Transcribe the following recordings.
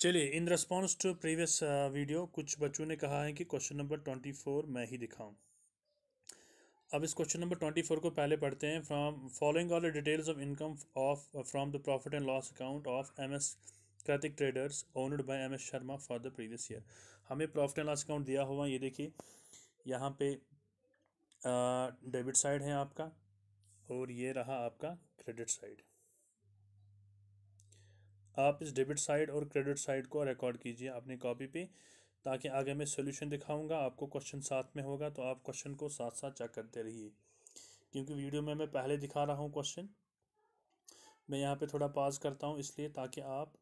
चलिए in response to previous video कुछ बच्चों ने कहा है कि क्वेश्चन नंबर ट्वेंटी फोर मैं ही दिखाऊं अब इस क्वेश्चन नंबर ट्वेंटी फोर को पहले पढ़ते हैं from following all the details of income of from the profit and loss account of M S Kritik traders owned by M S Sharma for the previous year हमें profit and loss account दिया हुआ ये देखिए यहाँ पे डेबिट uh, साइड है आपका और ये रहा आपका क्रेडिट साइड आप इस डेबिट साइड और क्रेडिट साइड को रिकॉर्ड कीजिए अपनी कॉपी पे ताकि आगे मैं सोल्यूशन दिखाऊंगा आपको क्वेश्चन साथ में होगा तो आप क्वेश्चन को साथ साथ चेक करते रहिए क्योंकि वीडियो में मैं पहले दिखा रहा हूँ क्वेश्चन मैं यहाँ पे थोड़ा पाज करता हूँ इसलिए ताकि आप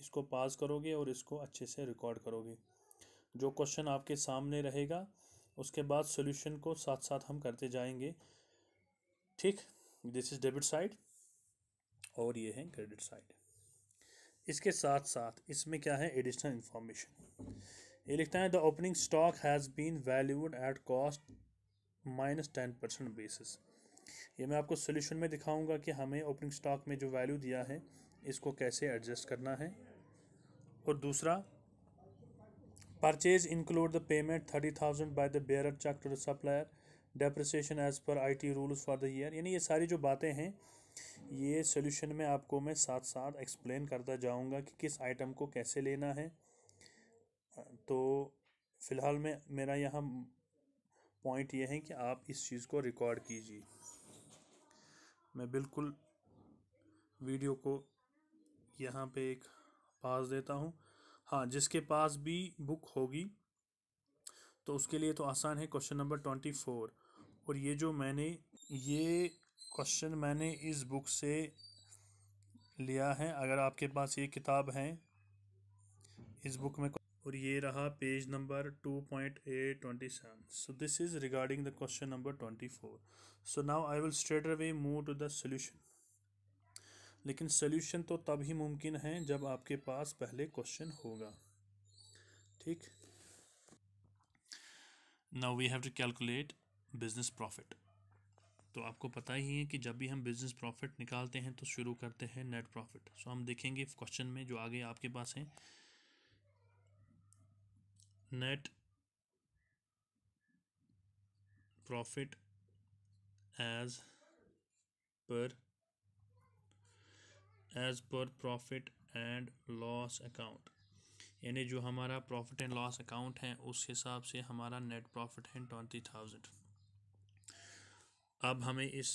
इसको पाज करोगे और इसको अच्छे से रिकॉर्ड करोगे जो क्वेश्चन आपके सामने रहेगा उसके बाद सोल्यूशन को साथ साथ हम करते जाएंगे ठीक दिस इज़ डेबिट साइड और ये है क्रेडिट साइड इसके साथ साथ इसमें क्या है एडिशनल इंफॉर्मेशन ये लिखता है the opening stock has been valued at cost minus ten percent basis ये मैं आपको सोल्यूशन में दिखाऊंगा कि हमें ओपनिंग स्टॉक में जो वैल्यू दिया है इसको कैसे एडजस्ट करना है और दूसरा purchase include the payment thirty thousand by the bearer cheque to the supplier depreciation as per I T rules for the year यानी ये सारी जो बातें हैं ये सोल्यूशन में आपको मैं साथ साथ एक्सप्लेन करता जाऊंगा कि किस आइटम को कैसे लेना है तो फ़िलहाल में मेरा यहाँ पॉइंट ये है कि आप इस चीज़ को रिकॉर्ड कीजिए मैं बिल्कुल वीडियो को यहाँ पे एक पास देता हूँ हाँ जिसके पास भी बुक होगी तो उसके लिए तो आसान है क्वेश्चन नंबर ट्वेंटी फोर और ये जो मैंने ये क्वेश्चन मैंने इस बुक से लिया है अगर आपके पास ये किताब है इस बुक में और ये रहा page number two point eight twenty seven so this is regarding the question number twenty four so now I will straight away move to the solution लेकिन सोल्यूशन तो तब ही मुमकिन है जब आपके पास पहले क्वेश्चन होगा ठीक now we have to calculate business profit तो आपको पता ही है कि जब भी हम बिज़नेस प्रॉफिट निकालते हैं तो शुरू करते हैं नेट प्रॉफिट सो हम देखेंगे क्वेश्चन में जो आगे आपके पास है net profit as per as per profit and loss account यानी जो हमारा प्रॉफिट एंड लॉस अकाउंट है उस हिसाब से हमारा नेट प्रॉफिट है ट्वेंटी थाउजेंड अब हमें इस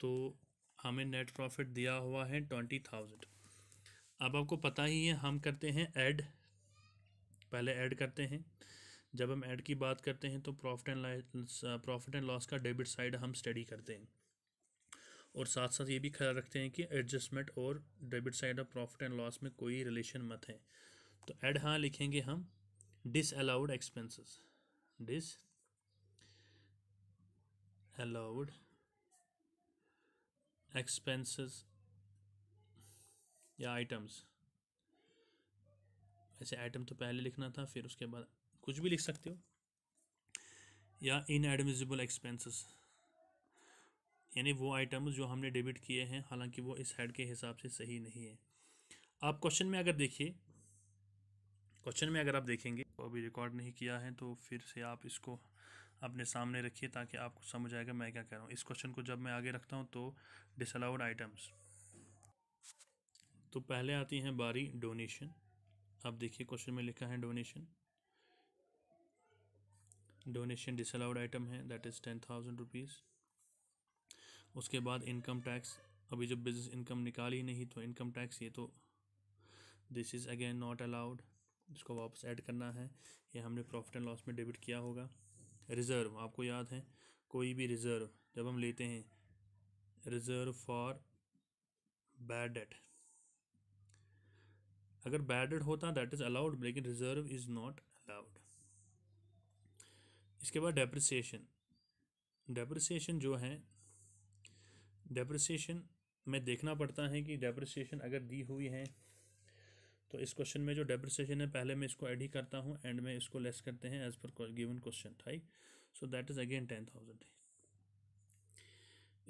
तो हमें नेट प्रॉफिट दिया हुआ है ट्वेंटी थाउजेंड अब आपको पता ही है हम करते हैं ऐड पहले ऐड करते हैं जब हम ऐड की बात करते हैं तो profit and profit and loss का डेबिट साइड हम स्टडी करते हैं और साथ साथ ये भी ख्याल रखते हैं कि एडजस्टमेंट और debit side of profit and loss में कोई रिलेशन मत है तो ऐड हाँ लिखेंगे हम disallowed expenses disallowed allowed expenses या आइटम्स ऐसे आइटम तो पहले लिखना था फिर उसके बाद कुछ भी लिख सकते हो या इन एडमिजिबल एक्सपेंसेस यानी वो आइटम्स जो हमने डेबिट किए हैं हालांकि वो इस हेड के हिसाब से सही नहीं है आप क्वेश्चन में अगर देखिए क्वेश्चन में अगर आप देखेंगे तो अभी रिकॉर्ड नहीं किया है तो फिर से आप इसको अपने सामने रखिए ताकि आपको समझ आएगा मैं क्या कह रहा हूँ इस क्वेश्चन को जब मैं आगे रखता हूँ तो डिसअलाउड आइटम्स तो पहले आती हैं बारी डोनेशन आप देखिए क्वेश्चन में लिखा है डोनेशन डोनेशन डिसअलाउड आइटम है that is ten thousand rupees उसके बाद इनकम टैक्स अभी जब बिज़नेस इनकम निकाली नहीं तो इनकम टैक्स ये तो this is again not allowed इसको वापस ऐड करना है ये हमने प्रॉफिट एंड लॉस में डेबिट किया होगा रिज़र्व आपको याद है कोई भी रिज़र्व जब हम लेते हैं रिज़र्व फॉर बैड डेट अगर बैड डेट होता दैट इज़ अलाउड लेकिन रिज़र्व इज़ नॉट अलाउड इसके बाद डेप्रिसिएशन डेप्रिसिएशन जो है डेप्रिसिएशन में देखना पड़ता है कि डेप्रिसिएशन अगर दी हुई है तो इस क्वेश्चन में जो डेप्रिसिएशन है पहले मैं इसको ऐड ही करता हूँ एंड में इसको लेस करते हैं as per given question right so that is again ten thousand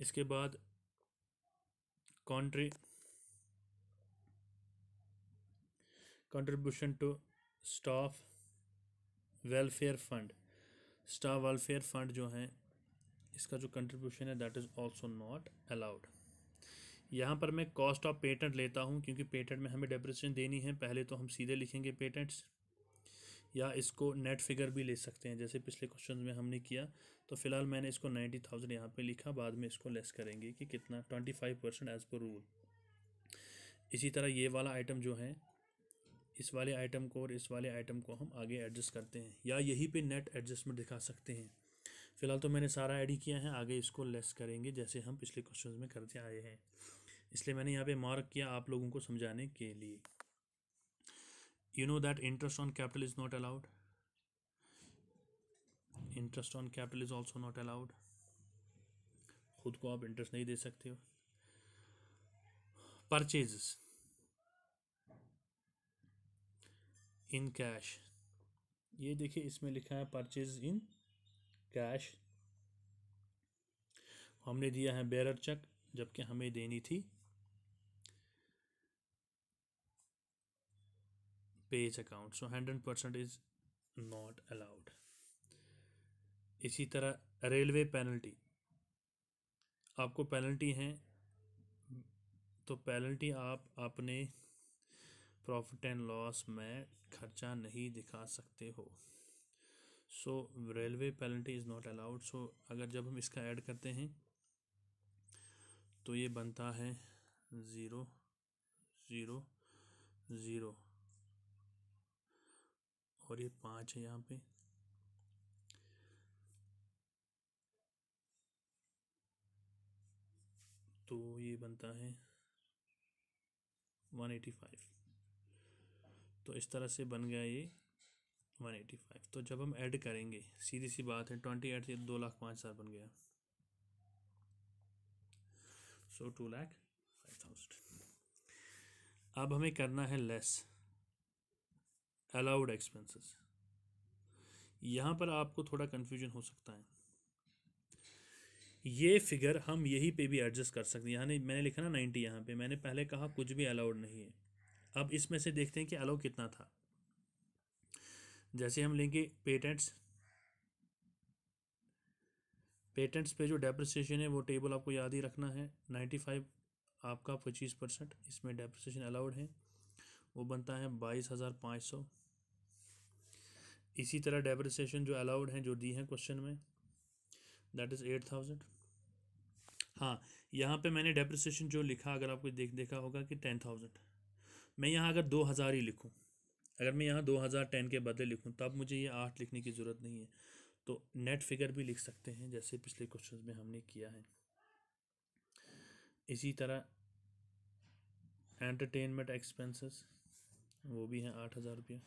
इसके बाद country contribution to staff welfare fund staff welfare fund जो है इसका जो कंट्रीब्यूशन है that is also not allowed यहाँ पर मैं कॉस्ट ऑफ पेटेंट लेता हूँ क्योंकि पेटेंट में हमें डेप्रेशन देनी है पहले तो हम सीधे लिखेंगे पेटेंट्स या इसको नेट फिगर भी ले सकते हैं जैसे पिछले क्वेश्चन में हमने किया तो फिलहाल मैंने इसको नाइन्टी थाउजेंड यहाँ पर लिखा बाद में इसको लेस करेंगे कि कितना twenty five percent as per rule इसी तरह ये वाला आइटम जो है इस वाले आइटम को और इस वाले आइटम को हम आगे एडजस्ट करते हैं या यहीं पे नेट एडजस्टमेंट दिखा सकते हैं फ़िलहाल तो मैंने सारा ऐड ही किया है आगे इसको लेस करेंगे जैसे हम पिछले क्वेश्चन में करते आए हैं इसलिए मैंने यहाँ पे मार्क किया आप लोगों को समझाने के लिए you know that interest on capital is not allowed interest on capital is also not allowed खुद को आप इंटरेस्ट नहीं दे सकते हो परचेज इन कैश ये देखिए इसमें लिखा है परचेज इन कैश हमने दिया है बैरर चेक जबकि हमें देनी थी page account so hundred percent is not allowed इसी तरह रेलवे पेनल्टी आपको पेनल्टी हैं तो पेनल्टी आप अपने प्रॉफिट एंड लॉस में खर्चा नहीं दिखा सकते हो so railway penalty is not allowed so अगर जब हम इसका ऐड करते हैं तो ये बनता है ज़ीरो ज़ीरो ज़ीरो और ये पाँच है यहाँ पे तो ये बनता है वन एटी फाइव तो इस तरह से बन गया ये वन एटी फाइव तो जब हम ऐड करेंगे सीधी सी बात है ट्वेंटी एट से दो लाख पाँच हज़ार बन गया so two lakh five thousand अब हमें करना है लेस अलाउड एक्सपेंसेस यहाँ पर आपको थोड़ा कन्फ्यूजन हो सकता है ये फिगर हम यही पे भी एडजस्ट कर सकते हैं यहाँ मैंने लिखा ना नाइन्टी यहाँ पे मैंने पहले कहा कुछ भी अलाउड नहीं है अब इसमें से देखते हैं कि अलाउ कितना था जैसे हम लेंगे पेटेंट्स पेटेंट्स पे जो डेप्रिसिएशन है वो टेबल आपको याद ही रखना है नाइन्टी फाइव आपका पच्चीस परसेंट इसमें डेप्रिसिएशन अलाउड है वो बनता है बाईस हज़ार पाँच सौ इसी तरह डेप्रिसिएशन जो अलाउड हैं जो दी हैं क्वेश्चन में दैट इज़ एट थाउजेंड हाँ यहाँ पे मैंने डेप्रिसिएशन जो लिखा अगर आपको देख देखा होगा कि टेन थाउजेंड मैं यहाँ अगर दो हज़ार ही लिखूँ अगर मैं यहाँ दो हज़ार टेन के बदले लिखूँ तब मुझे ये आठ लिखने की ज़रूरत नहीं है तो नेट फिगर भी लिख सकते हैं जैसे पिछले क्वेश्चन में हमने किया है इसी तरह एंटरटेनमेंट एक्सपेंसेस वो भी हैं आठ हज़ार रुपया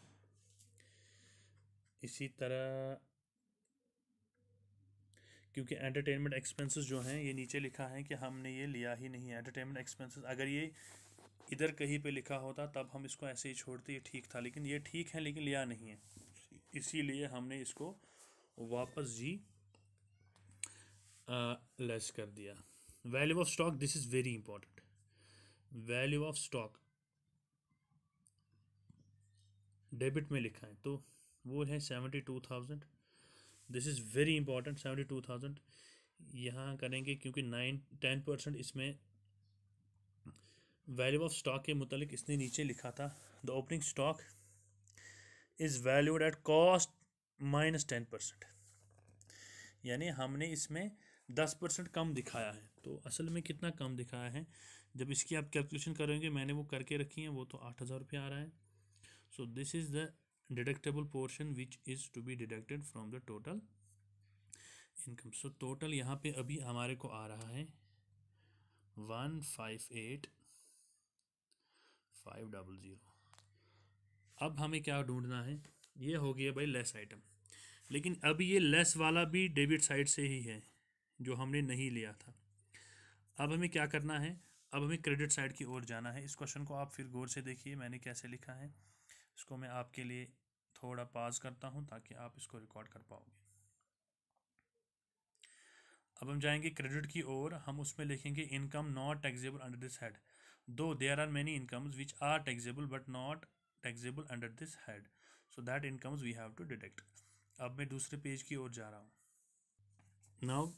इसी तरह क्योंकि एंटरटेनमेंट एक्सपेंसेस जो हैं ये नीचे लिखा है कि हमने ये लिया ही नहीं है एंटरटेनमेंट एक्सपेंसेस अगर ये इधर कहीं पे लिखा होता तब हम इसको ऐसे ही छोड़ते ये ठीक था लेकिन ये ठीक है लेकिन लिया नहीं है इसीलिए हमने इसको वापस जी लेस कर दिया value of stock this is very important value of stock debit में लिखा है तो वो है seventy two thousand this is very important seventy two thousand यहाँ करेंगे क्योंकि नाइन टेन परसेंट इसमें वैल्यू ऑफ स्टॉक के मुतल इसने नीचे लिखा था the opening stock is valued at cost minus ten percent यानी हमने इसमें दस परसेंट कम दिखाया है तो असल में कितना कम दिखाया है जब इसकी आप कैलकुलेशन करेंगे मैंने वो करके रखी है वो तो आठ हज़ार रुपया आ रहा है so this is the deductible portion which is to be deducted from the total income so total यहाँ पे अभी हमारे को आ रहा है one five eight five double zero अब हमें क्या ढूंढना है ये हो गया भाई लेस आइटम लेकिन अब ये लेस वाला भी डेबिट साइड से ही है जो हमने नहीं लिया था अब हमें क्या करना है अब हमें क्रेडिट साइड की ओर जाना है इस क्वेश्चन को आप फिर गौर से देखिए मैंने कैसे लिखा है इसको मैं आपके लिए थोड़ा पाज करता हूँ ताकि आप इसको रिकॉर्ड कर पाओगे अब हम जाएंगे क्रेडिट की ओर हम उसमें लिखेंगे income not taxable under this head though there are many incomes which are taxable but not taxable under this head so that incomes we have to detect अब मैं दूसरे पेज की ओर जा रहा हूँ now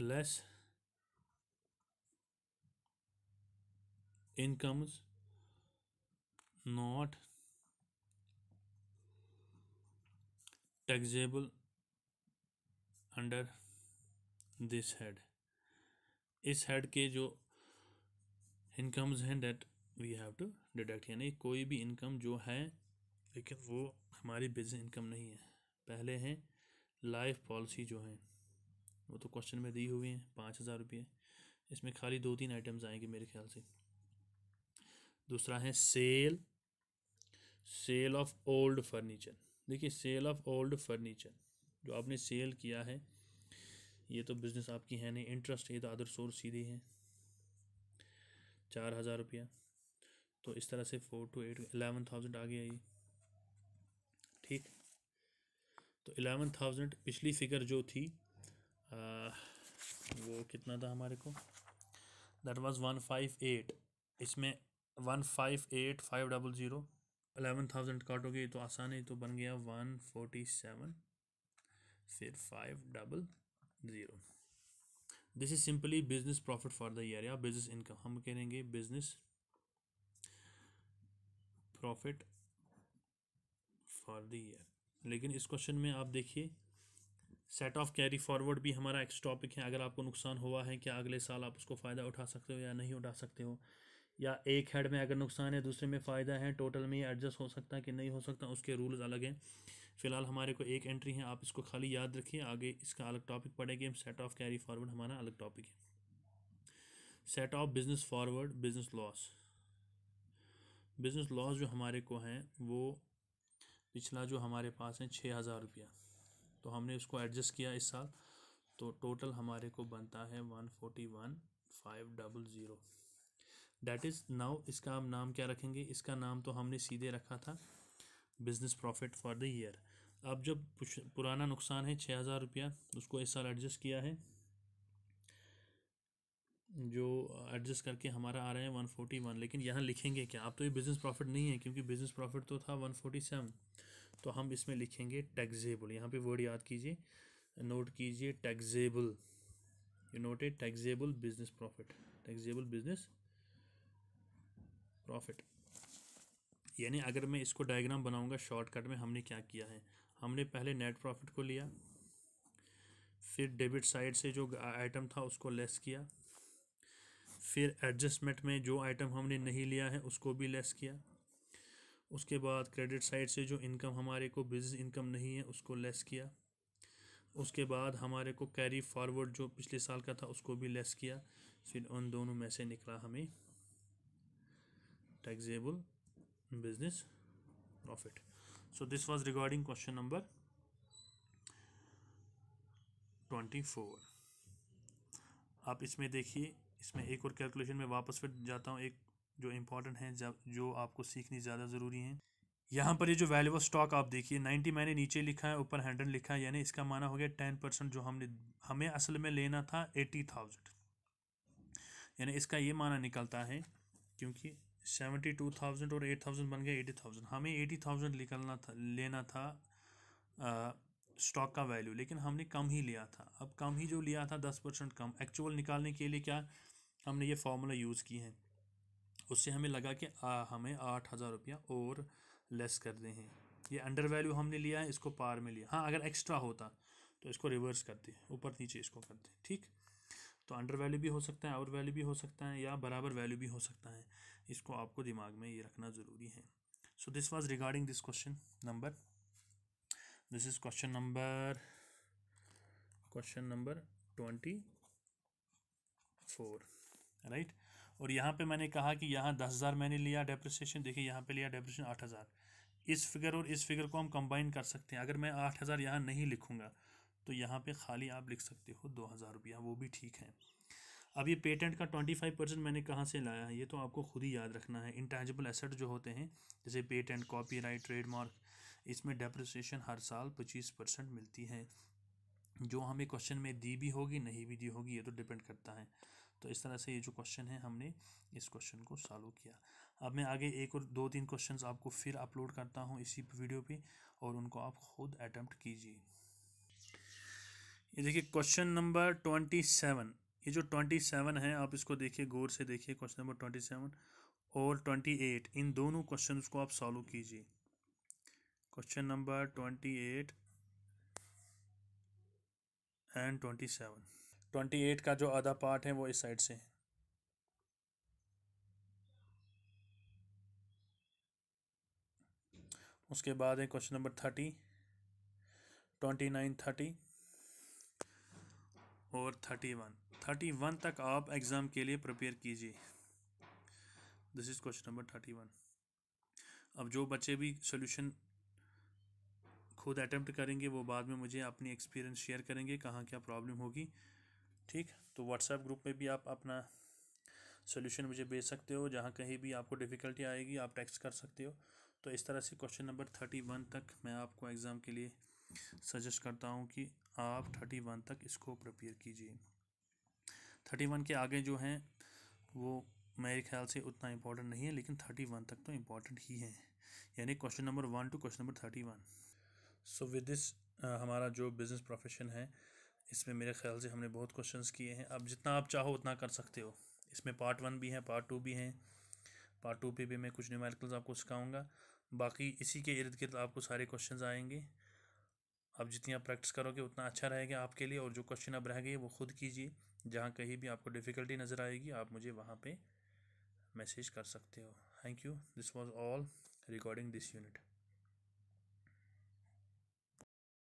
less incomes not taxable under this head इस हेड के जो इनकम्स हैं that we have to deduct यानी कोई भी इनकम जो है लेकिन वो हमारी बिजनेस इनकम नहीं है पहले हैं लाइफ पॉलिसी जो है वो तो क्वेश्चन में दी हुई हैं पाँच हज़ार रुपये इसमें खाली दो तीन आइटम्स आएंगे मेरे ख्याल से दूसरा है sale sale of old furniture देखिए सेल ऑफ ओल्ड फर्नीचर जो आपने सेल किया है ये तो बिज़नेस आपकी है नहीं इंटरेस्ट ये तो अदर सोर्स सीधे हैं चार हज़ार रुपया तो इस तरह से four two eight eleven thousand आ गया ये ठीक तो एलेवन थाउजेंड पिछली फिगर जो थी आ, वो कितना था हमारे को that was one five eight इसमें one five eight five double zero eleven thousand काटोगे तो आसान है तो बन गया वन फोर्टी सेवन फिर five double zero this is simply business profit for the year या बिजनेस इनकम हम कहेंगे business profit for the year लेकिन इस क्वेश्चन में आप देखिए सेट ऑफ कैरी फॉरवर्ड भी हमारा एक्स टॉपिक है अगर आपको नुकसान हुआ है क्या अगले साल आप उसको फ़ायदा उठा सकते हो या नहीं उठा सकते हो या एक हेड में अगर नुकसान है दूसरे में फ़ायदा है टोटल में ये एडजस्ट हो सकता है कि नहीं हो सकता उसके रूल्स अलग हैं फिलहाल हमारे को एक एंट्री है आप इसको खाली याद रखिए आगे इसका अलग टॉपिक पड़ेगा हम सेट ऑफ कैरी फॉरवर्ड हमारा अलग टॉपिक है set off business forward business loss business loss जो हमारे को हैं वो पिछला जो हमारे पास है छः हज़ार रुपया तो हमने उसको एडजस्ट किया इस साल तो टोटल हमारे को बनता है one forty one five double zero that is now इसका हम नाम क्या रखेंगे इसका नाम तो हमने सीधे रखा था business profit for the year अब जब पुराना नुकसान है छः हज़ार रुपया उसको इस साल एडजस्ट किया है जो एडजस्ट करके हमारा आ रहा है वन फोर्टी वन लेकिन यहाँ लिखेंगे क्या आप तो ये बिज़नेस प्रॉफिट नहीं है क्योंकि बिज़नेस प्रॉफिट तो था वन फोर्टी सेवन तो हम इसमें लिखेंगे टैक्सेबल यहाँ पे वर्ड याद कीजिए नोट कीजिए taxable you note a taxable business profit taxable business profit यानी अगर मैं इसको डायग्राम बनाऊंगा शॉर्टकट में हमने क्या किया है हमने पहले नेट प्रॉफिट को लिया फिर डेबिट साइड से जो आइटम था उसको लेस किया फिर एडजस्टमेंट में जो आइटम हमने नहीं लिया है उसको भी लेस किया उसके बाद क्रेडिट साइड से जो इनकम हमारे को बिजनेस इनकम नहीं है उसको लेस किया उसके बाद हमारे को कैरी फॉरवर्ड जो पिछले साल का था उसको भी लेस किया फिर उन दोनों में से निकला हमें taxable business profit so this was regarding question number 24 आप इसमें देखिए इसमें एक और कैलकुलेशन में वापस फिर जाता हूँ एक जो इम्पॉर्टेंट जब जो आपको सीखनी ज़्यादा ज़रूरी है यहाँ पर ये जो वैल्यू ऑफ स्टॉक आप देखिए नाइन्टी मैंने नीचे लिखा है ऊपर हंड्रेड लिखा है यानी इसका माना हो गया टेन परसेंट जो हमने हमें असल में लेना था एटी थाउजेंड यानी इसका ये माना निकलता है क्योंकि सेवेंटी टू थाउजेंड और एट थाउजेंड बन गया एटी थाउजेंड हमें एटी थाउजेंड निकलना था लेना था स्टॉक का वैल्यू लेकिन हमने कम ही लिया था अब कम ही जो लिया था दस परसेंट कम एक्चुअल निकालने के लिए क्या हमने ये फार्मूला यूज़ की है उससे हमें लगा कि आ, हमें आठ हज़ार रुपया और लेस कर दें हैं ये अंडर वैल्यू हमने लिया है इसको पार में लिया हाँ अगर एक्स्ट्रा होता तो इसको रिवर्स करते ऊपर नीचे इसको करते ठीक तो अंडर वैल्यू भी हो सकता है आवर वैल्यू भी हो सकता है या बराबर वैल्यू भी हो सकता है इसको आपको दिमाग में ये रखना ज़रूरी है so this was regarding this question number this is question number question number twenty four right और यहाँ पे मैंने कहा कि यहाँ दस हज़ार मैंने लिया डेप्रिसिएशन देखिए यहाँ पे लिया डेप्रिसिएशन आठ हज़ार इस फिगर और इस फिगर को हम कंबाइन कर सकते हैं अगर मैं आठ हज़ार यहाँ नहीं लिखूँगा तो यहाँ पे खाली आप लिख सकते हो दो हज़ार रुपया वो भी ठीक है अब ये पेटेंट का ट्वेंटी फाइव परसेंट मैंने कहाँ से लाया है ये तो आपको खुद ही याद रखना है इंटेंजिबल एसेट जो होते हैं जैसे पेटेंट कॉपीराइट ट्रेडमार्क इसमें डेप्रिसिएशन हर साल पच्चीस परसेंट मिलती है जो हमें क्वेश्चन में दी भी होगी नहीं भी दी होगी ये तो डिपेंड करता है तो इस तरह से ये जो क्वेश्चन है हमने इस क्वेश्चन को सॉल्व किया अब मैं आगे एक और दो तीन क्वेश्चंस आपको फिर अपलोड करता हूँ इसी वीडियो पे और उनको आप खुद अटैम्प्ट कीजिए ये देखिए क्वेश्चन नंबर ट्वेंटी सेवन ये जो ट्वेंटी सेवन है आप इसको देखिए गौर से देखिए क्वेश्चन नंबर ट्वेंटी सेवन और ट्वेंटी एट इन दोनों क्वेश्चन को आप सॉल्व कीजिए question number twenty eight and twenty seven twenty eight का जो आधा पार्ट है वो इस साइड से है उसके बाद है question number thirty twenty nine thirty और थर्टी वन थर्टी वन तक आप एग्ज़ाम के लिए प्रिपेयर कीजिए this is question number thirty one अब जो बच्चे भी सोल्यूशन खुद अटैम्प्ट करेंगे वो बाद में मुझे अपनी एक्सपीरियंस शेयर करेंगे कहाँ क्या प्रॉब्लम होगी ठीक तो व्हाट्सएप ग्रुप में भी आप अपना सोल्यूशन मुझे भेज सकते हो जहाँ कहीं भी आपको डिफ़िकल्टी आएगी आप टेक्स्ट कर सकते हो तो इस तरह से क्वेश्चन नंबर थर्टी वन तक मैं आपको एग्ज़ाम के लिए सजेस्ट करता हूँ कि आप थर्टी वन तक इसको प्रपेयर कीजिए थर्टी वन के आगे जो हैं वो मेरे ख्याल से उतना इम्पोर्टेंट नहीं है लेकिन थर्टी वन तक तो इम्पॉर्टेंट ही है यानी question number one two question number thirty one so with this हमारा जो बिज़नेस प्रोफेशन है इसमें मेरे ख्याल से हमने बहुत क्वेश्चंस किए हैं अब जितना आप चाहो उतना कर सकते हो इसमें पार्ट वन भी है पार्ट टू भी हैं पार्ट टू पे भी मैं कुछ न्यूमेरिकल्स आपको सिखाऊंगा बाकी इसी के इर्द गिर्द आपको सारे क्वेश्चंस आएंगे आप जितनी आप प्रैक्टिस करोगे उतना अच्छा रहेगा आपके लिए और जो क्वेश्चन अब रह गए वो खुद कीजिए जहाँ कहीं भी आपको डिफ़िकल्टी नज़र आएगी आप मुझे वहाँ पे मैसेज कर सकते हो thank you this was all recording this unit